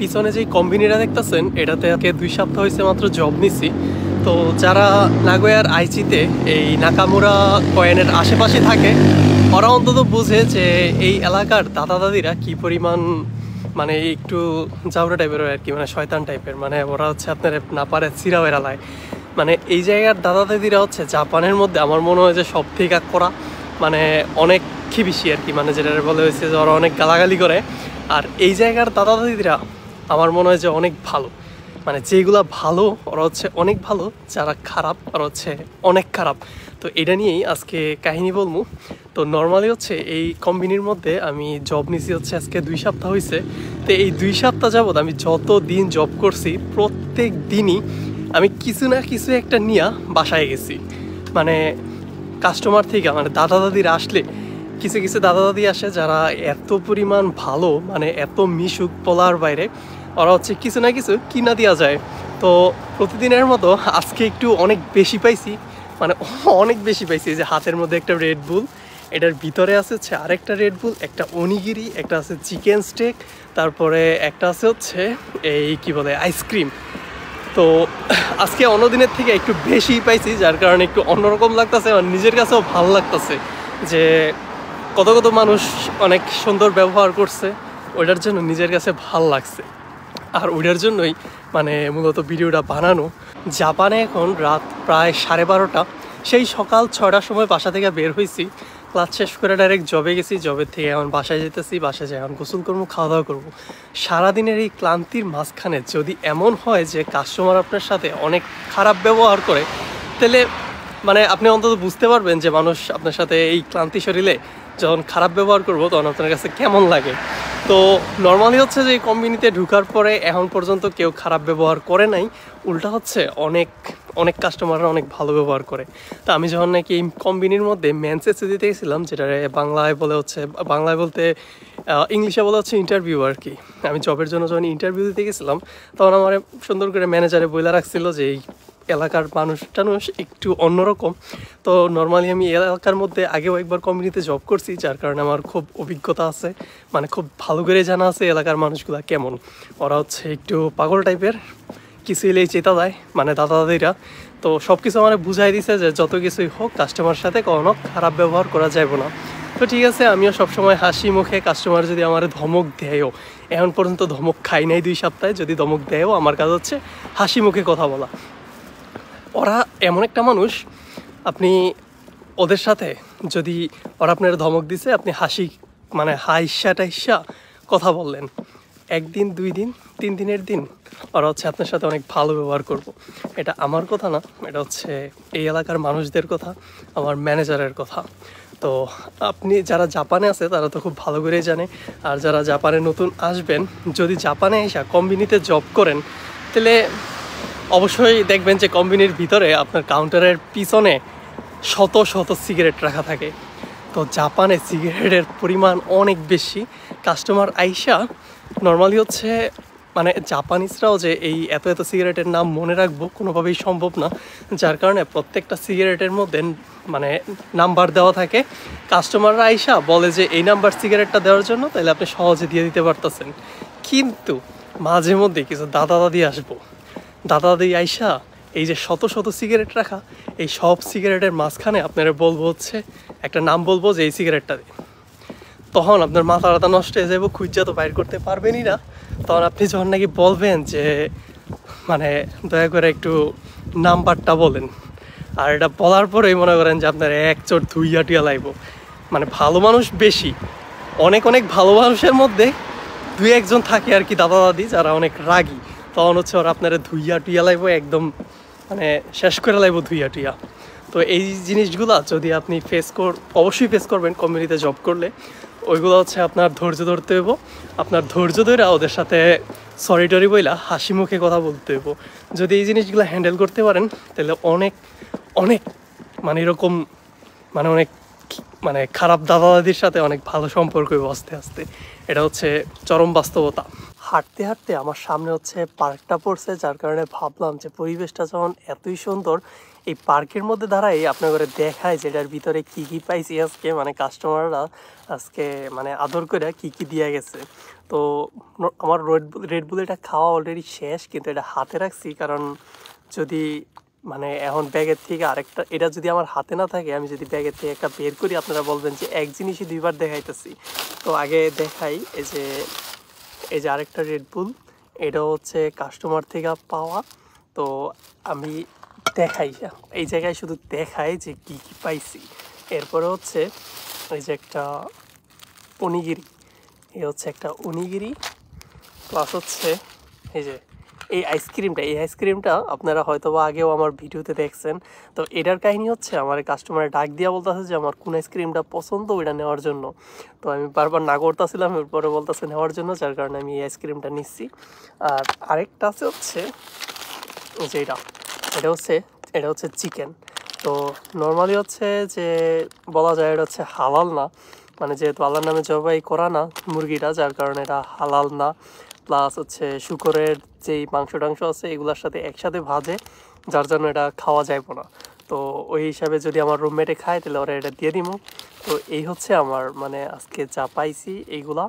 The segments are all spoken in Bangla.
পিছনে যে কম্বিনিটা দেখতেছেন এটাতে আগে দুই সপ্তাহ হয়েছে মাত্র জব নিছি তো যারা নাগোয়ার আইচিতে এই নাকামুরা কয়েনের আশেপাশে থাকে ওরা অন্তত বুঝে যে এই এলাকার দাদা দাদিরা কী পরিমাণ মানে একটু জাউরা টাইপের আর কি মানে শয়তান টাইপের মানে ওরা হচ্ছে আপনার না পারে চিরাওয়ের এলায় মানে এই জায়গার দাদা দাদিরা হচ্ছে জাপানের মধ্যে আমার মনে হয় যে সব থেকে করা মানে অনেক বেশি আর কি মানে যেটা বলে হয়েছে যে ওরা অনেক গালাগালি করে আর এই জায়গার দাদা দাদিরা আমার মনে হয় যে অনেক ভালো মানে যেগুলা ভালো ওরা হচ্ছে অনেক ভালো যারা খারাপ আর হচ্ছে অনেক খারাপ তো এটা নিয়েই আজকে কাহিনী বলবো তো নর্মালি হচ্ছে এই কোম্পানির মধ্যে আমি জব নিছি হচ্ছে আজকে দুই সপ্তাহ হয়েছে তো এই দুই সপ্তাহ যাবৎ আমি যত দিন জব করছি প্রত্যেক দিনই আমি কিছু না কিছু একটা নিয়ে বাসায় গেছি মানে কাস্টমার থেকে মানে দাদা দাদিরা আসলে কিছু কিছু দাদা দাদি আসে যারা এত পরিমাণ ভালো মানে এত মিশুক পলার বাইরে করা হচ্ছে কিছু না কিছু কিনা দেওয়া যায় তো প্রতিদিনের মতো আজকে একটু অনেক বেশি পাইছি মানে অনেক বেশি পাইছি যে হাতের মধ্যে একটা রেড বুল এটার ভিতরে আছে হচ্ছে আরেকটা রেড বুল একটা অনিগিরি একটা আছে চিকেন স্টেক তারপরে একটা আছে হচ্ছে এই কি বলে আইসক্রিম তো আজকে অন্যদিনের থেকে একটু বেশি পাইছি যার কারণে একটু অন্যরকম লাগতেছে আর নিজের কাছেও ভাল লাগতেছে যে কত কত মানুষ অনেক সুন্দর ব্যবহার করছে ওটার জন্য নিজের কাছে ভাল লাগছে আর ওইটার জন্যই মানে মূলত ভিডিওটা বানানো জাপানে এখন রাত প্রায় সাড়ে বারোটা সেই সকাল ছয়টার সময় বাসা থেকে বের হয়েছি ক্লাস শেষ করে ডাইরেক্ট জবে গেছি জবের থেকে এখন বাসায় যেতেছি বাসায় যাই এখন গোসল করবো খাওয়া দাওয়া করবো সারাদিনের এই ক্লান্তির মাঝখানে যদি এমন হয় যে কাস্টমার আপনার সাথে অনেক খারাপ ব্যবহার করে তাহলে মানে আপনি অন্তত বুঝতে পারবেন যে মানুষ আপনার সাথে এই ক্লান্তি শরীরে যখন খারাপ ব্যবহার করবো তখন আপনার কাছে কেমন লাগে তো নর্মালি হচ্ছে যে এই কোম্পানিতে ঢুকার পরে এখন পর্যন্ত কেউ খারাপ ব্যবহার করে নাই উল্টা হচ্ছে অনেক অনেক কাস্টমাররা অনেক ভালো ব্যবহার করে তো আমি যখন নাকি এই কোম্পানির মধ্যে ম্যানচেস্টে দিতে গেছিলাম যেটা বাংলায় বলে হচ্ছে বাংলায় বলতে ইংলিশে বলে হচ্ছে ইন্টারভিউ আর কি আমি জবের জন্য যখন ইন্টারভিউ দিতে গেছিলাম তখন আমার সুন্দর করে ম্যানেজারে বইলা রাখছিল যে এই এলাকার মানুষ টানুষ একটু অন্যরকম তো নর্মালি আমি এলাকার মধ্যে আগেও একবার কমিউনিতে জব করছি যার কারণে আমার খুব অভিজ্ঞতা আছে মানে খুব ভালো করে জানা আছে এলাকার মানুষগুলা কেমন ওরা হচ্ছে একটু পাগল টাইপের কিছু এলেই চেতা দেয় মানে দাদা দাদিরা তো সব কিছু আমার বুঝাই দিছে যে যত কিছুই হোক কাস্টমার সাথে কখনো খারাপ ব্যবহার করা যাবে না তো ঠিক আছে আমিও সবসময় হাসি মুখে কাস্টমার যদি আমার ধমক দেয়ও এখন পর্যন্ত ধমক খাই নাই দুই সপ্তাহে যদি ধমক দেয়ও আমার কাজ হচ্ছে হাসি মুখে কথা বলা ওরা এমন একটা মানুষ আপনি ওদের সাথে যদি ওরা আপনার ধমক দিছে আপনি হাসি মানে হাইসা টাইসা কথা বললেন একদিন দুই দিন তিন দিনের দিন ওরা হচ্ছে আপনার সাথে অনেক ভালো ব্যবহার করব। এটা আমার কথা না এটা হচ্ছে এই এলাকার মানুষদের কথা আমার ম্যানেজারের কথা তো আপনি যারা জাপানে আছে তারা তো খুব ভালো করেই জানে আর যারা জাপানে নতুন আসবেন যদি জাপানে এসে কম্বিনিতে জব করেন তাহলে অবশ্যই দেখবেন যে কম্বিনির ভিতরে আপনার কাউন্টারের পিছনে শত শত সিগারেট রাখা থাকে তো জাপানে সিগারেটের পরিমাণ অনেক বেশি কাস্টমার আইসা নর্মালি হচ্ছে মানে জাপানিজরাও যে এই এত এত সিগারেটের নাম মনে রাখবো কোনোভাবেই সম্ভব না যার কারণে প্রত্যেকটা সিগারেটের মধ্যে মানে নাম্বার দেওয়া থাকে কাস্টমাররা আইসা বলে যে এই নাম্বার সিগারেটটা দেওয়ার জন্য তাহলে আপনি সহজে দিয়ে দিতে পারতেছেন কিন্তু মাঝে মধ্যে কিছু দাদা দাদি আসবো দাদা দাদি আইসা এই যে শত শত সিগারেট রাখা এই সব সিগারেটের মাঝখানে আপনারা বলবো হচ্ছে একটা নাম বলবো যে এই সিগারেটটা দিন তখন আপনার মাথা রাতা নষ্ট হয়ে যাবো খুঁজা তো বাইর করতে পারবেনই না তখন আপনি যখন নাকি বলবেন যে মানে দয়া করে একটু নাম্বারটা বলেন আর এটা বলার পরেই মনে করেন যে আপনার এক চোর ধুইয়া টুয়া লাইব মানে ভালো মানুষ বেশি অনেক অনেক ভালো মানুষের মধ্যে দুই একজন থাকে আর কি দাদা দাদি যারা অনেক রাগী তখন হচ্ছে ওরা আপনারা ধুইয়া টুইয়া লাইব একদম মানে শেষ করে লাইব ধুইয়া টুইয়া তো এই জিনিসগুলো যদি আপনি ফেস কর অবশ্যই ফেস করবেন কমিউনিতে জব করলে ওইগুলো হচ্ছে আপনার ধৈর্য ধরতে হইব আপনার ধৈর্য ধরে ওদের সাথে সরি টরি বইলা হাসি মুখে কথা বলতে হইব যদি এই জিনিসগুলো হ্যান্ডেল করতে পারেন তাহলে অনেক অনেক মানে এরকম মানে অনেক মানে খারাপ দাদা দাদির সাথে অনেক ভালো সম্পর্ক আস্তে আস্তে এটা হচ্ছে চরম বাস্তবতা হাঁটতে হাঁটতে আমার সামনে হচ্ছে পার্কটা পড়ছে যার কারণে ভাবলাম যে পরিবেশটা যখন এতই সুন্দর এই পার্কের মধ্যে দাঁড়াই আপনার দেখায় যেটার ভিতরে কী কী পাইছি আজকে মানে কাস্টমাররা আজকে মানে আদর করে কি কি দিয়ে গেছে তো আমার রেড রেড এটা খাওয়া অলরেডি শেষ কিন্তু এটা হাতে রাখছি কারণ যদি মানে এখন ব্যাগের থেকে আরেকটা এটা যদি আমার হাতে না থাকে আমি যদি ব্যাগের থেকে একটা বের করি আপনারা বলবেন যে এক জিনিসই দুইবার দেখাইতেছি তো আগে দেখাই এই যে এই যে আরেকটা রেডবুল এটা হচ্ছে কাস্টমার থেকে পাওয়া তো আমি দেখাই এই জায়গায় শুধু দেখাই যে কি কি পাইছি এরপরে হচ্ছে এই যে একটা অনিগিরি এই হচ্ছে একটা অনিগিরি প্লাস হচ্ছে এই যে এই আইসক্রিমটা এই আইসক্রিমটা আপনারা হয়তো বা আগেও আমার ভিডিওতে দেখছেন তো এটার কাহিনী হচ্ছে আমার কাস্টমারে ডাক দিয়া বলতেছে যে আমার কোন আইসক্রিমটা পছন্দ ওইটা নেওয়ার জন্য তো আমি বারবার না করতেছিলাম এরপরে বলতেছে নেওয়ার জন্য যার কারণে আমি এই আইসক্রিমটা নিচ্ছি আর আরেকটা আছে হচ্ছে এটা এটা হচ্ছে এটা হচ্ছে চিকেন তো নর্মালি হচ্ছে যে বলা যায় এটা হচ্ছে হালাল না মানে যেহেতু আল্লাহর নামে জবাই করা না মুরগিটা যার কারণে এটা হালাল না প্লাস হচ্ছে শুকরের যেই মাংস টাংস আছে এগুলোর সাথে একসাথে ভাজে যার জন্য এটা খাওয়া যায় না তো ওই হিসাবে যদি আমার রুমমেটে খায় তাহলে ওরা এটা দিয়ে দিব তো এই হচ্ছে আমার মানে আজকে যা পাইছি এইগুলা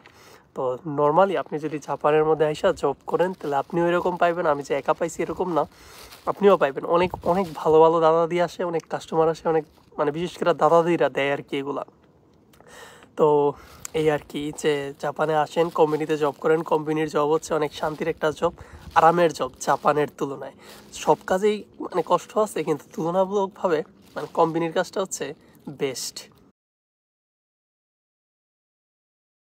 তো নর্মালি আপনি যদি জাপানের মধ্যে আইসা জব করেন তাহলে আপনিও এরকম পাইবেন আমি যে একা পাইছি এরকম না আপনিও পাইবেন অনেক অনেক ভালো ভালো দাদা দিয়ে আসে অনেক কাস্টমার আসে অনেক মানে বিশেষ করে দাদা দিয়ে দেয় আর কি এগুলা তো এই আর কি যে জাপানে আসেন কোম্পানিতে জব করেন কোম্পানির জব হচ্ছে অনেক শান্তির একটা জব আরামের জব জাপানের তুলনায় সব কাজেই মানে কষ্ট আছে কিন্তু তুলনামূলকভাবে মানে কোম্পানির কাজটা হচ্ছে বেস্ট